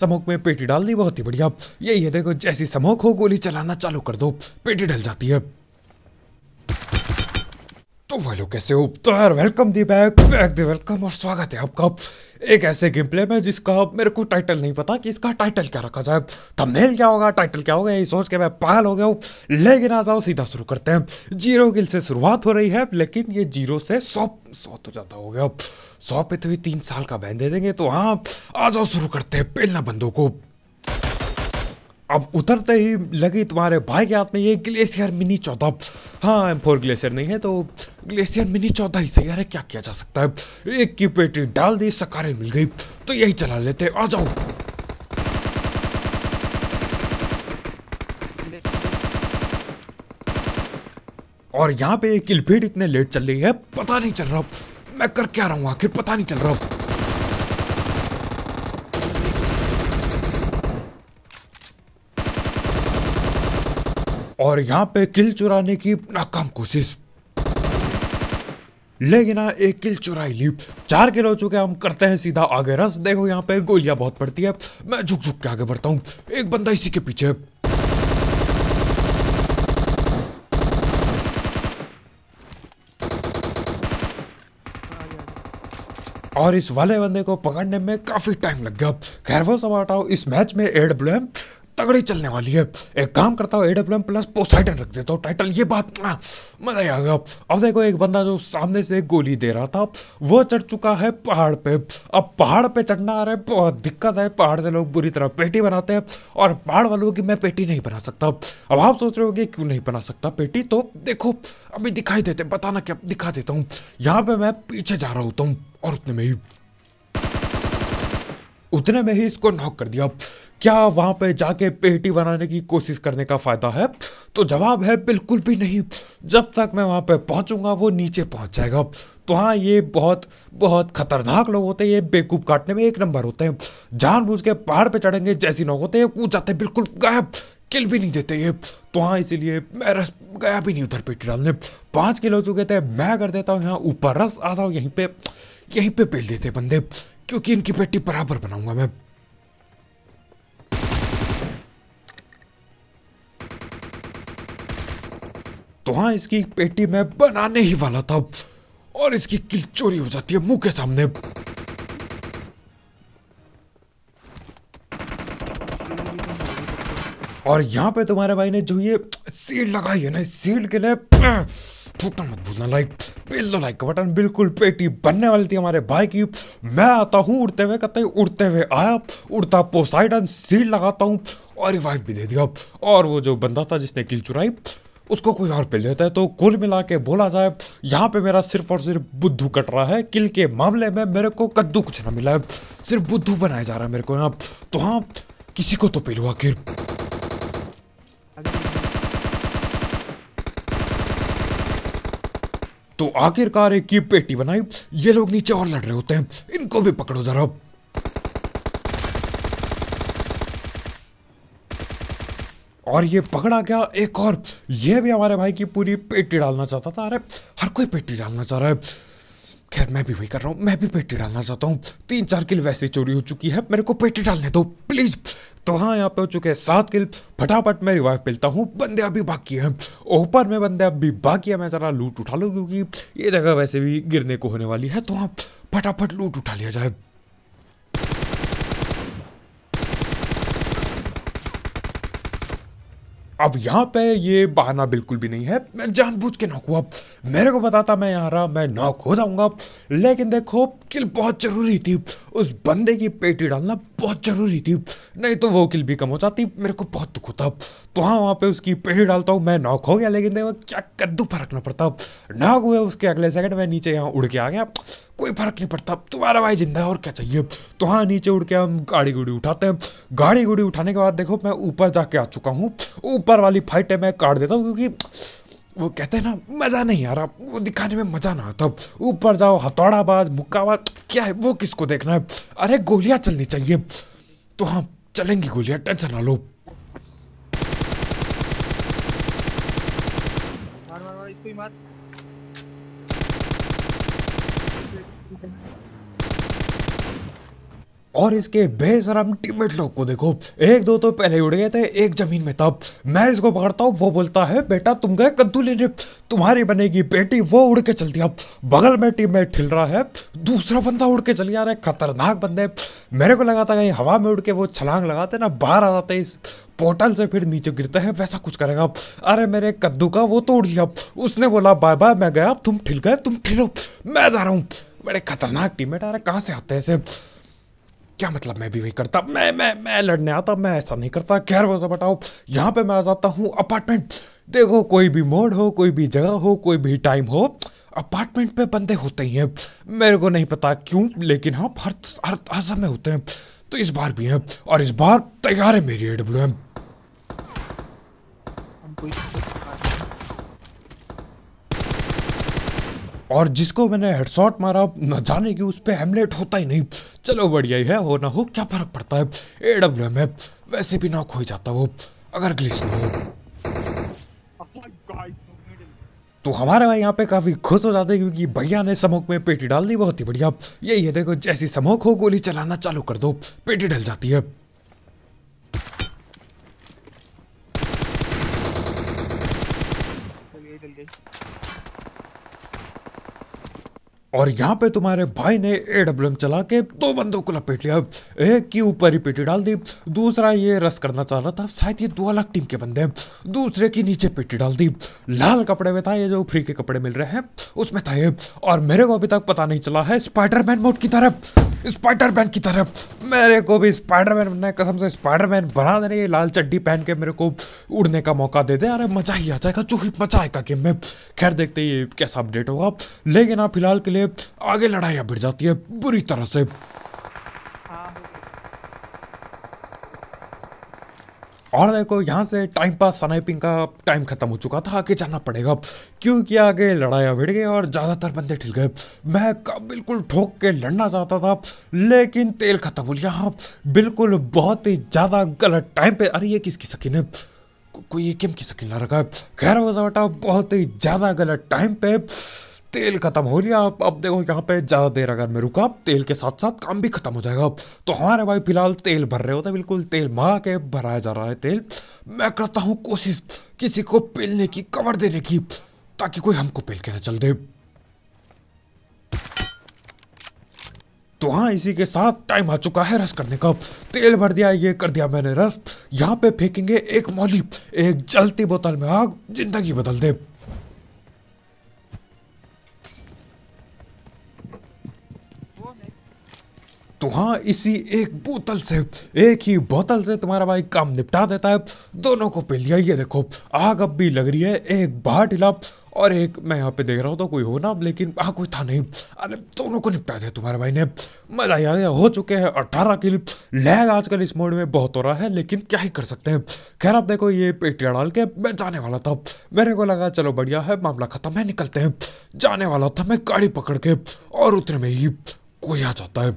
समोक में पेटी डालनी बहुत ही बढ़िया यही है देखो जैसी समोक हो गोली चलाना चालू कर दो पेटी डल जाती है तो हेलो कैसे हो तो यार welcome the back back the welcome और स्वागत है आपका एक ऐसे गेम प्ले में जिसका मेरे को टाइटल नहीं पता कि इसका टाइटल क्या रखा जाए थंबनेल क्या होगा टाइटल क्या होगा ये सोच के मैं पागल हो गया हूँ लेकिन आ जाओ सीधा शुरू करते हैं जीरो गिल से शुरुआत हो रही है लेकिन ये जीरो से सौ सौ तो ज़्यादा हो गया सौ पे तो ये तीन साल का बैन दे देंगे तो हाँ आ जाओ शुरू करते हैं पेलना बंदों को अब उतरते ही लगी तुम्हारे भाई के हाथ में ये ग्लेशियर मिनी चौदह हाँ एम फोर ग्लेशियर नहीं है तो ग्लेशियर मिनी चौदह ही सही यार क्या किया जा सकता है एक की पेटी डाल दी सकारे मिल गई तो यही चला लेते आ जाओ और यहाँ पे ये किलफीड इतने लेट चल रही है पता नहीं चल रहा मैं कर क्या रहा हूँ आखिर पता नहीं चल रहा और यहाँ पे किल चुराने की नाकाम कोशिश लेकिन एक किल चुराई ली चार किल हो चुके हम करते हैं सीधा आगे रस देखो यहाँ पे गोलियां बहुत पड़ती है मैं झुक झुक के आगे बढ़ता हूँ एक बंदा इसी के पीछे और इस वाले बंदे को पकड़ने में काफ़ी टाइम लग गया खैर वो सब हटाओ इस मैच में एड ब्लैम तगड़ी चलने वाली है एक काम करता हूँ A W M plus Poseidon रख देता हूँ टाइटल ये बात मजा आ गया अब देखो एक बंदा जो सामने से एक गोली दे रहा था वो चढ़ चुका है पहाड़ पे अब पहाड़ पे चढ़ना आ रहा है बहुत दिक्कत है पहाड़ से लोग बुरी तरह पेटी बनाते हैं और पहाड़ वालों की मैं पेटी नहीं बना सकता अब आप सोच रहे हो कि क्यों नहीं बना सकता पेटी तो देखो अभी दिखाई देते बताना क्या दिखा देता हूँ यहाँ पे मैं पीछे जा रहा होता हूँ और उतने में ही उतने में ही इसको नॉक कर दिया क्या वहां पे जाके पेटी बनाने की कोशिश करने का फायदा है तो जवाब है बिल्कुल भी नहीं जब तक मैं वहां पे पहुंचूंगा वो नीचे पहुंच जाएगा तो हाँ ये बहुत बहुत खतरनाक लोग होते हैं ये बेकूफ काटने में एक नंबर होते हैं जानबूझ के पहाड़ पे चढ़ेंगे जैसे लोग होते हैं कूद जाते बिल्कुल गायब किल भी नहीं देते ये तो हाँ इसीलिए मैं रस गया भी नहीं उधर पेटी डालने पाँच किलो चुके थे मैं कर देता हूँ यहाँ ऊपर रस आता हूँ यहीं पे यहीं पे पेल देते बंदे क्योंकि इनकी पेटी बराबर बनाऊंगा मैं तो हाँ इसकी पेटी मैं बनाने ही वाला था और इसकी किल चोरी हो जाती है मुंह के सामने और यहां पे तुम्हारे भाई ने जो ये सील लगाई है ना इस सील के लिए टूटना मत भूलना लाइक बिल दो लाइक बटन बिल्कुल पेटी बनने वाली थी हमारे भाई की मैं आता हूँ उड़ते हुए कहते उड़ते हुए आया उड़ता पोसाइडन सील लगाता हूँ और रिवाइव भी दे दिया और वो जो बंदा था जिसने किल चुराई उसको कोई और पे लेता है तो कुल मिला के बोला जाए यहाँ पे मेरा सिर्फ और सिर्फ बुद्धू कट रहा है किल के मामले में मेरे को कद्दू कुछ ना मिला है सिर्फ बुद्धू बनाया जा रहा है मेरे को यहाँ तो हाँ किसी को तो पिलवा आखिर तो आखिरकार एक की पेटी बनाई ये लोग नीचे और लड़ रहे होते हैं इनको भी पकड़ो जरा और ये पकड़ा गया एक और ये भी हमारे भाई की पूरी पेटी डालना चाहता था अरे हर कोई पेटी डालना चाह रहा है खैर मैं भी वही कर रहा हूँ मैं भी पेटी डालना चाहता हूँ तीन चार किल वैसे चोरी हो चुकी है मेरे को पेटी डालने दो प्लीज़ तो हाँ यहाँ पे हो चुके हैं सात किल फटाफट मैं रिवाइव मिलता हूँ बंदे अभी बाकी हैं ऊपर में बंदे अभी बाकी है मैं ज़रा लूट उठा लूँ क्योंकि ये जगह वैसे भी गिरने को होने वाली है तो हाँ फटाफट लूट उठा लिया जाए अब यहाँ पे ये बहाना बिल्कुल भी नहीं है मैं जानबूझ के नॉक हुआ मेरे को बताता मैं यहाँ रहा मैं नॉक हो जाऊँगा लेकिन देखो किल बहुत ज़रूरी थी उस बंदे की पेटी डालना बहुत ज़रूरी थी नहीं तो वो किल भी कम हो जाती मेरे को बहुत दुख होता तो हाँ वहाँ पे उसकी पेटी डालता हूँ मैं नॉक हो गया लेकिन देखो क्या कद्दू फरकना पड़ता नॉक हुए उसके अगले सेकंड मैं नीचे यहाँ उड़ के आ गया कोई फर्क नहीं पड़ता तुम्हारा भाई जिंदा है और क्या चाहिए तो हाँ नीचे उड़ के हम गाड़ी गुड़ी उठाते हैं गाड़ी गुड़ी उठाने के बाद देखो मैं ऊपर जाके आ चुका हूँ ऊपर वाली फाइट है मैं काट देता हूँ क्योंकि वो कहते हैं ना मज़ा नहीं आ रहा वो दिखाने में मज़ा ना आता ऊपर जाओ हथौड़ाबाज मुक्काबाज क्या है वो किसको देखना है अरे गोलियाँ चलनी चाहिए तो हाँ चलेंगी गोलियाँ टेंशन ना लो और इसके बेसरम टीमेट लोग को देखो एक दो तो पहले उड़ गए थे एक जमीन में तब मैं इसको पकड़ता हूँ वो बोलता है बेटा तुम गए कद्दू लेने तुम्हारी बनेगी बेटी वो उड़ के चलती अब बगल में टीम ठिल रहा है दूसरा बंदा उड़ के चल जा रहा है खतरनाक बंदे मेरे को लगा था कहीं हवा में उड़ के वो छलांग लगाते ना बाहर आ जाते इस पोर्टल से फिर नीचे गिरता है वैसा कुछ करेगा अरे मेरे कद्दू का वो तोड़ लिया उसने बोला बाय बाय मैं गया तुम ठिल गए तुम ठिलो मैं जा रहा हूँ बड़े खतरनाक टीममेट आ रहे कहाँ से आते हैं सिर्फ क्या मतलब मैं भी वही करता मैं मैं मैं लड़ने आता मैं ऐसा नहीं करता खैर वो सब बताओ यहाँ पे मैं आ जाता हूँ अपार्टमेंट देखो कोई भी मोड हो कोई भी जगह हो कोई भी टाइम हो अपार्टमेंट पे बंदे होते ही हैं मेरे को नहीं पता क्यों लेकिन हाँ हर हर आजम में होते हैं तो इस बार भी हैं और इस बार तैयार है मेरी एडब्ल्यू एम और जिसको मैंने हेडशॉट मारा न जाने की उस पर हेमलेट होता ही नहीं चलो बढ़िया ही है हो ना हो क्या फ़र्क पड़ता है ए डब्ल्यू एम है वैसे भी ना खो जाता वो अगर ग्लिच हो तो हमारे भाई यहाँ पे काफ़ी खुश हो जाते हैं क्योंकि भैया ने समोक में पेटी डाल दी बहुत ही बढ़िया यही है देखो जैसी समोक हो गोली चलाना चालू कर दो पेटी डल जाती है और यहाँ पे तुम्हारे भाई ने ए डब्ल्यू एम चला के दो बंदों को लपेट लिया एक की ऊपर ही पेटी डाल दी दूसरा ये रस करना चाह रहा था शायद ये दो अलग टीम के बंदे दूसरे की नीचे पेटी डाल दी लाल कपड़े में था ये जो फ्री के कपड़े मिल रहे हैं उसमें था ये और मेरे को अभी तक पता नहीं चला है स्पाइडरमैन मोड की तरफ स्पाइडरमैन की तरफ मेरे को भी स्पाइडरमैन बनना है कसम से स्पाइडरमैन बना दे लाल चड्डी पहन के मेरे को उड़ने का मौका दे दे अरे मजा ही आ जाएगा जो ही मजा आएगा गेम में खैर देखते ये कैसा अपडेट होगा लेकिन आप हाँ, फिलहाल के लिए है आगे लड़ाइयाँ भिड़ जाती है बुरी तरह से और देखो यहाँ से टाइम पास स्नाइपिंग का टाइम खत्म हो चुका था आगे जाना पड़ेगा क्योंकि आगे लड़ाइयाँ भिड़ गई और ज़्यादातर बंदे ठिल गए मैं कब बिल्कुल ठोक के लड़ना चाहता था लेकिन तेल खत्म हो यहाँ बिल्कुल बहुत ही ज़्यादा गलत टाइम पे अरे ये किसकी सकीन है कोई ये किम की सकीन ला रखा है खैर वो बहुत ही ज़्यादा गलत टाइम पे तेल खत्म हो गया अब देखो यहाँ पे ज़्यादा देर अगर मैं रुका तेल के साथ साथ काम भी खत्म हो जाएगा तो हमारे भाई फिलहाल तेल भर रहे होते बिल्कुल तेल भरा के भराया जा रहा है तेल मैं करता हूँ कोशिश किसी को पेलने की कवर देने की ताकि कोई हमको पेल के ना चल दे तो हाँ इसी के साथ टाइम आ चुका है रस करने का तेल भर दिया ये कर दिया मैंने रस यहाँ पे फेंकेंगे एक मौली एक जलती बोतल में आग जिंदगी बदल दे तो हाँ इसी एक बोतल से एक ही बोतल से तुम्हारा भाई काम निपटा देता है दोनों को पी लिया ये देखो आग अब भी लग रही है एक बाहर ढिला और एक मैं यहाँ पे देख रहा हूँ तो कोई हो ना लेकिन हाँ कोई था नहीं अरे दोनों को निपटा दिया तुम्हारे भाई ने मजा गया हो चुके हैं अठारह किल लैग आजकल इस मोड में बहुत हो रहा है लेकिन क्या ही कर सकते हैं खैर आप देखो ये पेटिया डाल के मैं जाने वाला था मेरे को लगा चलो बढ़िया है मामला खत्म है निकलते हैं जाने वाला था मैं गाड़ी पकड़ के और उतने में ही कोई आ जाता है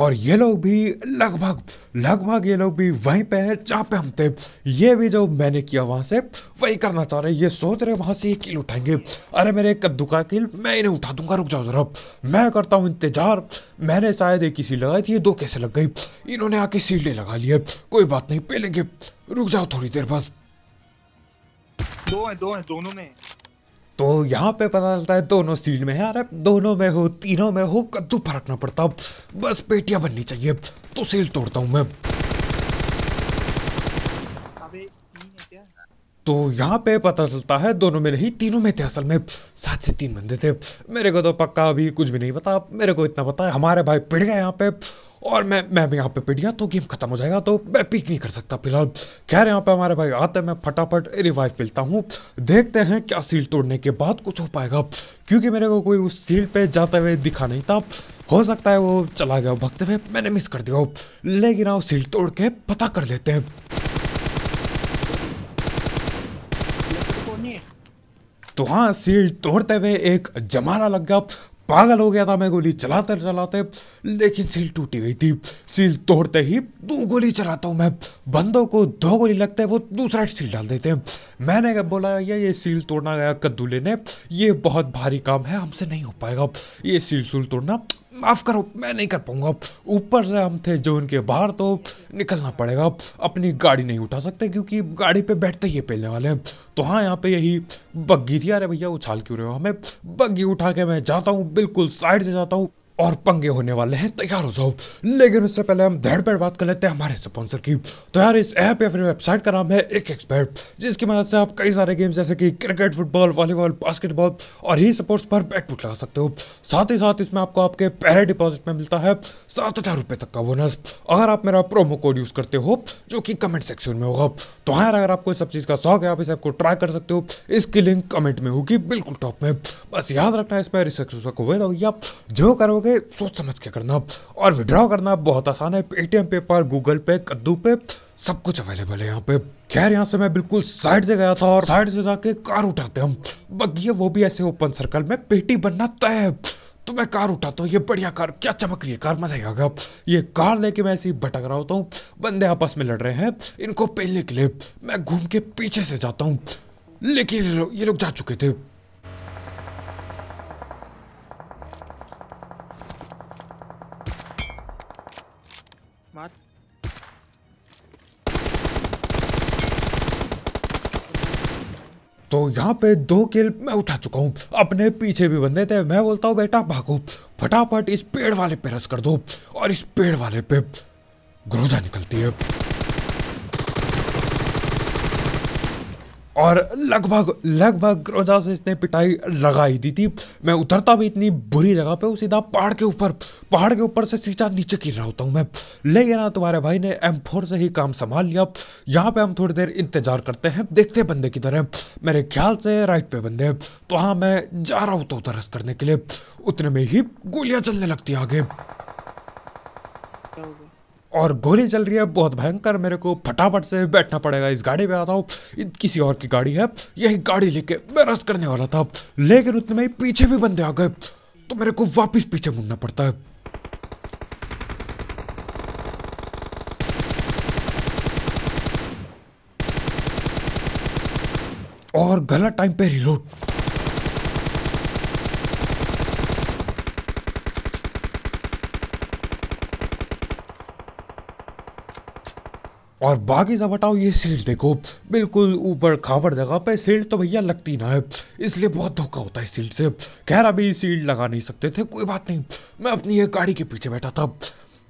और ये लोग भी लगभग लगभग ये लोग भी वहीं पे हैं जहाँ पे हम थे ये भी जो मैंने किया वहाँ से वही करना चाह रहे ये सोच रहे वहाँ से ये किल उठाएंगे अरे मेरे कद्दू का किल मैं इन्हें उठा दूंगा रुक जाओ जरा मैं करता हूँ इंतजार मैंने शायद एक ही सीट लगाई थी ये दो कैसे लग गई इन्होंने आके सीटें लगा लिए कोई बात नहीं पे लेंगे रुक जाओ थोड़ी देर बस दो है दो है दोनों में तो यहाँ पे पता चलता है दोनों सीट में है अरे दोनों में हो तीनों में हो कद्दू फरकना पड़ता बस पेटियां बननी चाहिए तो सील तोड़ता हूँ मैं तो यहाँ पे पता चलता है दोनों में नहीं तीनों में थे असल में सात से तीन बंदे थे मेरे को तो पक्का अभी कुछ भी नहीं पता मेरे को इतना पता है हमारे भाई पिट गए यहाँ पे और मैं मैं भी यहाँ पे पिट गया तो गेम खत्म हो जाएगा तो मैं पिक नहीं कर सकता फिलहाल खैर यहाँ पे हमारे भाई आते हैं मैं फटाफट रिवाइव मिलता हूँ देखते हैं क्या सील तोड़ने के बाद कुछ हो पाएगा क्योंकि मेरे को कोई उस सील पे जाते हुए दिखा नहीं था हो सकता है वो चला गया भगते हुए मैंने मिस कर दिया लेकिन आओ सील तोड़ के पता कर लेते हैं तो हाँ सील तोड़ते हुए एक जमाना लग गया पागल हो गया था मैं गोली चलाते चलाते लेकिन सील टूटी हुई थी सील तोड़ते ही दो गोली चलाता हूँ मैं बंदों को दो गोली लगता है वो दूसरा सील डाल देते हैं मैंने कब बोला ये ये सील तोड़ना गया कद्दू लेने ये बहुत भारी काम है हमसे नहीं हो पाएगा ये सील सूल तोड़ना माफ़ करो मैं नहीं कर पाऊंगा ऊपर से हम थे जोन के बाहर तो निकलना पड़ेगा अपनी गाड़ी नहीं उठा सकते क्योंकि गाड़ी पे बैठते ही पहले वाले हैं तो हाँ यहाँ पे यही बग्घी थी अरे भैया उछाल क्यों रहे हो हमें बग्घी उठा के मैं जाता हूँ बिल्कुल साइड से जाता हूँ और पंगे होने वाले हैं तैयार हो जाओ लेकिन उससे पहले हम धड़ पर बात कर लेते हैं हमारे स्पॉन्सर की तो यार इस ऐप या फिर वेबसाइट का नाम है एक एक्सपर्ट जिसकी मदद से आप कई सारे गेम्स जैसे कि क्रिकेट फुटबॉल वॉलीबॉल बास्केटबॉल और ही स्पोर्ट्स पर बैट बुट लगा सकते हो साथ ही साथ इसमें आपको आपके पहले डिपॉजिट में मिलता है सात हज़ार तक का बोनस अगर आप मेरा प्रोमो कोड यूज़ करते हो जो कि कमेंट सेक्शन में होगा तो हाँ यार अगर आपको सब चीज़ का शौक है आप इस ऐप को ट्राई कर सकते हो इसकी लिंक कमेंट में होगी बिल्कुल टॉप में बस याद रखना इस पर रिसर्च होगा जो करोगे आगे सोच समझ के करना और विड्रॉ करना बहुत आसान है पेटीएम पे पर गूगल पे कद्दू पे सब कुछ अवेलेबल है यहाँ पे खैर यहाँ से मैं बिल्कुल साइड से गया था और साइड से जाके कार उठाते हम बगिया वो भी ऐसे ओपन सर्कल में पेटी बनना तय है तो मैं कार उठाता हूँ ये बढ़िया कार क्या चमक रही है कार मजा आएगा ये कार लेके मैं ऐसे ही भटक रहा होता हूँ बंदे आपस में लड़ रहे हैं इनको पेलने के लिए मैं घूम के पीछे से जाता हूँ लेकिन ये लोग जा चुके थे तो यहाँ पे दो किल मैं उठा चुका हूँ अपने पीछे भी बंदे थे मैं बोलता हूँ बेटा भागो फटाफट इस पेड़ वाले पे रस कर दो और इस पेड़ वाले पे ग्रोजा निकलती है और लगभग लगभग ग्रोजा से इसने पिटाई लगाई दी थी मैं उतरता भी इतनी बुरी जगह पे सीधा पहाड़ के ऊपर पहाड़ के ऊपर से सीधा नीचे गिर रहा होता हूँ मैं लेकिन ना तुम्हारे भाई ने एम फोर से ही काम संभाल लिया यहाँ पे हम थोड़ी देर इंतजार करते हैं देखते बंदे किधर है मेरे ख्याल से राइट पे बंदे तो हाँ मैं जा रहा होता हूँ तो करने के लिए उतने में ही गोलियाँ चलने लगती आगे और गोली चल रही है बहुत भयंकर मेरे को फटाफट से बैठना पड़ेगा इस गाड़ी पे आता हूँ किसी और की गाड़ी है यही गाड़ी लेके मैं रस करने वाला था लेकिन उतने में पीछे भी बंदे आ गए तो मेरे को वापस पीछे मुड़ना पड़ता है और गलत टाइम पे रिलोड और बाकी सब हटाओ ये सील देखो बिल्कुल ऊपर खावर जगह पे सील्ड तो भैया लगती ना है इसलिए बहुत धोखा होता है सील्ड से खैर अभी सीट लगा नहीं सकते थे कोई बात नहीं मैं अपनी एक गाड़ी के पीछे बैठा था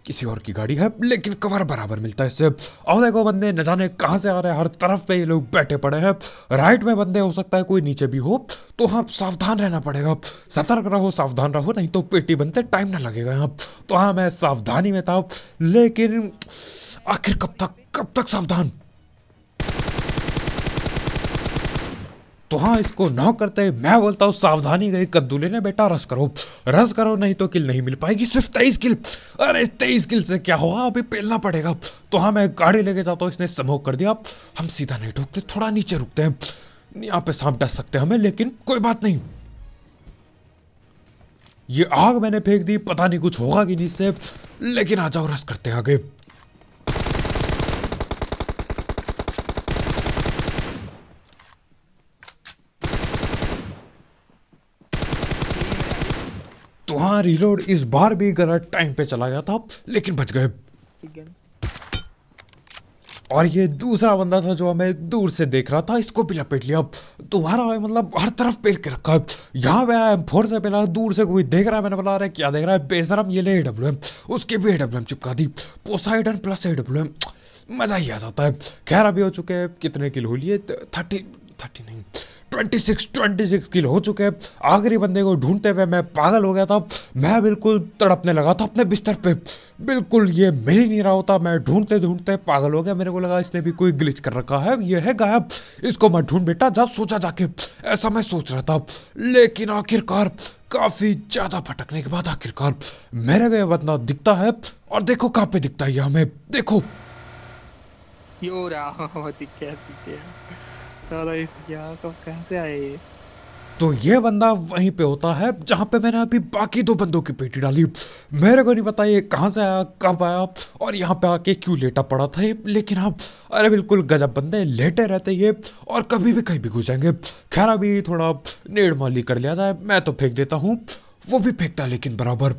किसी और की गाड़ी है लेकिन कवर बराबर मिलता है इससे और देखो बंदे न जाने कहाँ से आ रहे हैं हर तरफ पे ये लोग बैठे पड़े हैं राइट में बंदे हो सकता है कोई नीचे भी हो तो हाँ सावधान रहना पड़ेगा सतर्क रहो सावधान रहो नहीं तो पेटी बनते टाइम ना लगेगा यहाँ तो हाँ मैं सावधानी में था लेकिन आखिर कब तक कब तक सावधान तो हाँ इसको ना करते मैं बोलता हूँ सावधानी गई कद्दूले लेने बेटा रस करो रस करो नहीं तो किल नहीं मिल पाएगी सिर्फ तेईस किल अरे तेईस किल से क्या होगा अभी पेलना पड़ेगा तो हाँ मैं गाड़ी लेके जाता हूँ इसने समोक कर दिया हम सीधा नहीं ठोकते थोड़ा नीचे रुकते हैं यहाँ पे सांप डस सकते हमें लेकिन कोई बात नहीं ये आग मैंने फेंक दी पता नहीं कुछ होगा कि नहीं से लेकिन आ जाओ रस करते हैं आगे हाँ रिलोड इस बार भी गलत टाइम पे चला गया था लेकिन बच गए और ये दूसरा बंदा था जो हमें दूर से देख रहा था इसको भी लपेट लिया दोबारा हमें मतलब हर तरफ पेल के रखा है यहाँ पे आया फोर से पहला दूर से कोई देख रहा है मैंने बोला है क्या देख रहा है बेसरम ये ले डब्ल्यू एम उसके भी ए डब्ल्यू एम चिपका दी Poseidon plus A W M मज़ा ही आ जाता है खैर अभी हो चुके हैं कितने किल हो लिए थर्टी थर्टी नहीं twenty six twenty six kill हो चुके हैं आखिरी बंदे को ढूंढते हुए मैं पागल हो गया था मैं बिल्कुल तड़पने लगा था अपने बिस्तर पे बिल्कुल ये मिल ही नहीं रहा होता मैं ढूंढते ढूंढते पागल हो गया मेरे को लगा इसने भी कोई ग्लिच कर रखा है ये है गायब इसको मैं ढूंढ बेटा जा सोचा जाके ऐसा मैं सोच रहा था लेकिन आखिरकार काफ़ी ज़्यादा भटकने के बाद आखिरकार मेरे गए बदना दिखता है और देखो कहाँ पे दिखता है हमें देखो यो रहा दिखे, दिखे। तो ये बंदा वहीं पे होता है जहाँ पे मैंने अभी बाकी दो बंदों की पेटी डाली मेरे को नहीं पता ये कहाँ से आया कब आया और यहाँ पे आके क्यों लेटा पड़ा था ये लेकिन आप हाँ, अरे बिल्कुल गजब बंदे लेटे रहते ये और कभी भी कहीं भी घुसेंगे खैर अभी थोड़ा नेड़ माली कर लिया जाए मैं तो फेंक देता हूँ वो भी फेंकता लेकिन बराबर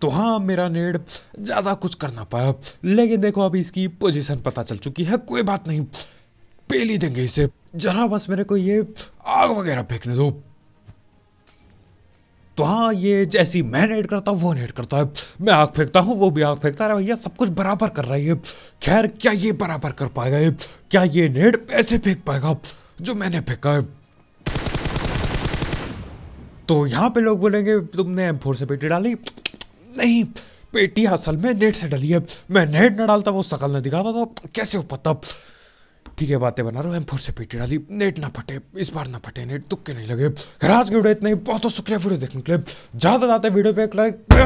तो हाँ मेरा नेड ज़्यादा कुछ कर ना पाया लेकिन देखो अभी इसकी पोजिशन पता चल चुकी है कोई बात नहीं पेली देंगे इसे जरा बस मेरे को ये आग वगैरह फेंकने दो तो हाँ ये जैसी मैं नेट करता हूँ वो नेट करता है मैं आग फेंकता हूँ वो भी आग फेंकता है भैया सब कुछ बराबर कर रहा है खैर क्या ये बराबर कर पाएगा ये क्या ये नेट ऐसे फेंक पाएगा जो मैंने फेंका है तो यहाँ पे लोग बोलेंगे तुमने एम फोर से पेटी डाली नहीं पेटी असल में नेट से डाली है मैं नेट न डालता वो शकल ना दिखाता था कैसे हो पता ठीक है बातें बना रहा हूँ एम फोर से पीटी डाली नेट ना फटे इस बार ना फटे नेट तुक्के नहीं लगे खैर आज की वीडियो इतना ही बहुत बहुत शुक्रिया वीडियो देखने के लिए ज़्यादा ज़्यादा वीडियो पे एक लाइक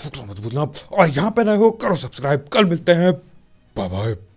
फूटना मत भूलना और यहाँ पे नए हो करो सब्सक्राइब कल मिलते हैं बाय बाय